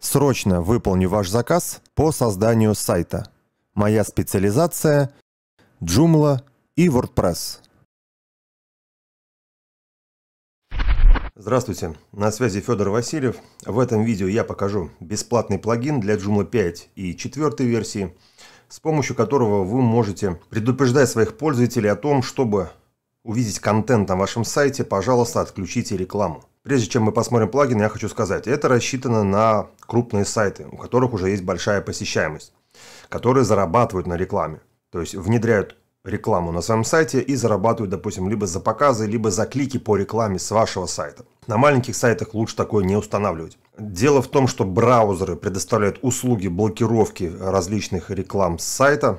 Срочно выполню ваш заказ по созданию сайта. Моя специализация – Joomla и WordPress. Здравствуйте, на связи Федор Васильев. В этом видео я покажу бесплатный плагин для Joomla 5 и 4 версии, с помощью которого вы можете предупреждать своих пользователей о том, чтобы увидеть контент на вашем сайте, пожалуйста, отключите рекламу. Прежде чем мы посмотрим плагин, я хочу сказать, это рассчитано на крупные сайты, у которых уже есть большая посещаемость, которые зарабатывают на рекламе. То есть внедряют рекламу на своем сайте и зарабатывают, допустим, либо за показы, либо за клики по рекламе с вашего сайта. На маленьких сайтах лучше такое не устанавливать. Дело в том, что браузеры предоставляют услуги блокировки различных реклам с сайта,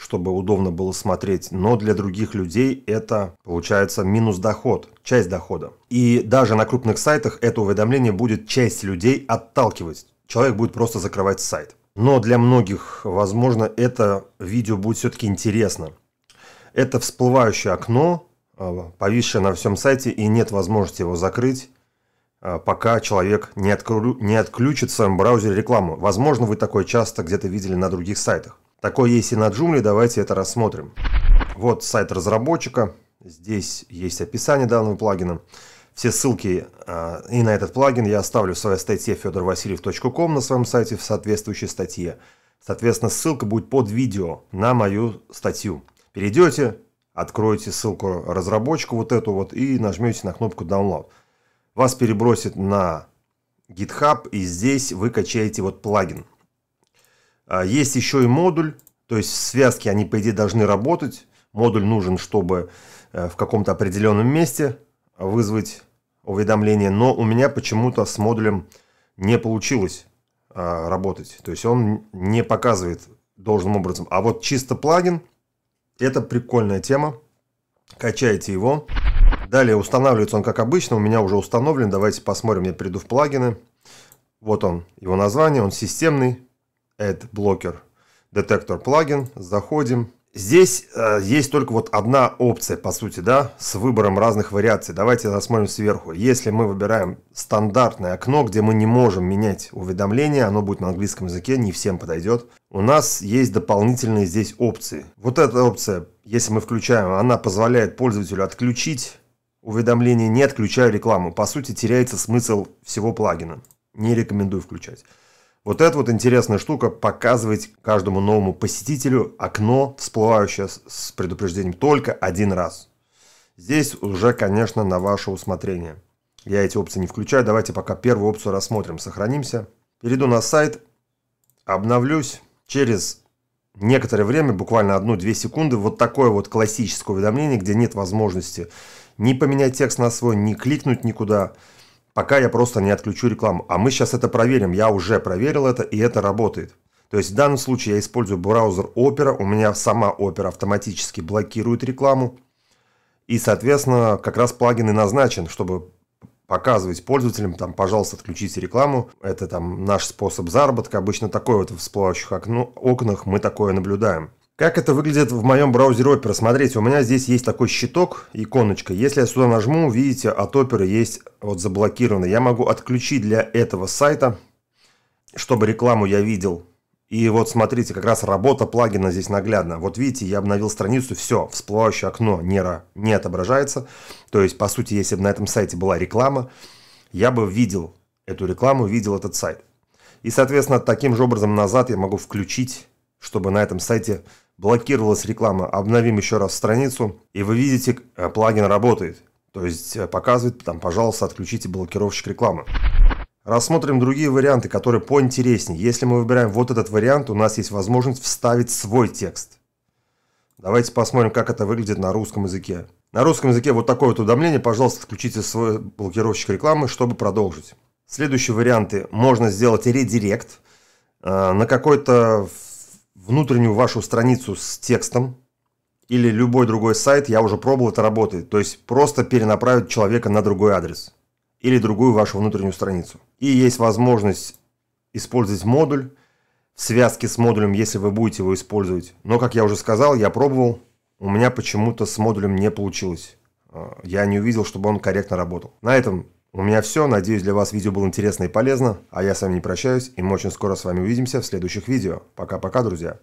чтобы удобно было смотреть, но для других людей это получается минус доход, часть дохода. И даже на крупных сайтах это уведомление будет часть людей отталкивать. Человек будет просто закрывать сайт. Но для многих, возможно, это видео будет все-таки интересно. Это всплывающее окно, э, повисшее на всем сайте, и нет возможности его закрыть э, пока человек не, откру... не отключит в своем браузере рекламу. Возможно, вы такое часто где-то видели на других сайтах. Такое есть и на Joomla, давайте это рассмотрим. Вот сайт разработчика, здесь есть описание данного плагина. Все ссылки э, и на этот плагин я оставлю в своей статье fedorvasiliev.com на своем сайте в соответствующей статье. Соответственно, ссылка будет под видео на мою статью. Перейдете, откроете ссылку разработчику вот эту вот и нажмете на кнопку download. Вас перебросит на GitHub и здесь вы качаете вот плагин. А, есть еще и модуль, то есть связки, они, по идее, должны работать. Модуль нужен, чтобы э, в каком-то определенном месте вызвать уведомление, но у меня почему-то с модулем не получилось а, работать. То есть он не показывает должным образом. А вот чисто плагин – это прикольная тема. Качайте его. Далее устанавливается он как обычно. У меня уже установлен. Давайте посмотрим. Я перейду в плагины. Вот он, его название. Он системный. Ad Blocker Detector плагин, заходим. Здесь э, есть только вот одна опция, по сути, да, с выбором разных вариаций. Давайте рассмотрим сверху. Если мы выбираем стандартное окно, где мы не можем менять уведомления, оно будет на английском языке, не всем подойдет. У нас есть дополнительные здесь опции. Вот эта опция, если мы включаем, она позволяет пользователю отключить уведомления, не отключая рекламу. По сути, теряется смысл всего плагина. Не рекомендую включать. Вот эта вот интересная штука показывать каждому новому посетителю окно, всплывающее с предупреждением только один раз. Здесь уже, конечно, на ваше усмотрение. Я эти опции не включаю, давайте пока первую опцию рассмотрим. Сохранимся. Перейду на сайт, обновлюсь. Через некоторое время, буквально 1-2 секунды, вот такое вот классическое уведомление, где нет возможности ни поменять текст на свой, ни кликнуть никуда пока я просто не отключу рекламу. А мы сейчас это проверим, я уже проверил это, и это работает. То есть в данном случае я использую браузер Opera, у меня сама Opera автоматически блокирует рекламу. И, соответственно, как раз плагин и назначен, чтобы показывать пользователям, там, пожалуйста, отключите рекламу. Это там наш способ заработка. Обычно такой вот в всплывающих окно, окнах мы такое наблюдаем. Как это выглядит в моем браузере Opera? Смотрите, у меня здесь есть такой щиток, иконочка. Если я сюда нажму, видите, от Opera есть вот заблокировано. Я могу отключить для этого сайта, чтобы рекламу я видел. И вот смотрите, как раз работа плагина здесь наглядно. Вот видите, я обновил страницу, все, всплывающее окно не, не отображается. То есть, по сути, если бы на этом сайте была реклама, я бы видел эту рекламу, видел этот сайт. И, соответственно, таким же образом назад я могу включить, чтобы на этом сайте блокировалась реклама. Обновим еще раз страницу, и вы видите, э, плагин работает. То есть э, показывает, там, пожалуйста, отключите блокировщик рекламы. Рассмотрим другие варианты, которые поинтереснее. Если мы выбираем вот этот вариант, у нас есть возможность вставить свой текст. Давайте посмотрим, как это выглядит на русском языке. На русском языке вот такое вот уведомление. Пожалуйста, отключите свой блокировщик рекламы, чтобы продолжить. Следующие варианты. Можно сделать редирект э, на какой-то внутреннюю вашу страницу с текстом или любой другой сайт, я уже пробовал, это работает. То есть просто перенаправить человека на другой адрес или другую вашу внутреннюю страницу. И есть возможность использовать модуль в связке с модулем, если вы будете его использовать. Но, как я уже сказал, я пробовал, у меня почему-то с модулем не получилось. Э, я не увидел, чтобы он корректно работал. На этом у меня все. Надеюсь, для вас видео было интересно и полезно. А я с вами не прощаюсь, и мы очень скоро с вами увидимся в следующих видео. Пока-пока, друзья.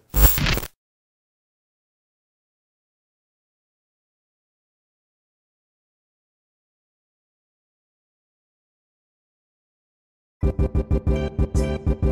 Thank you.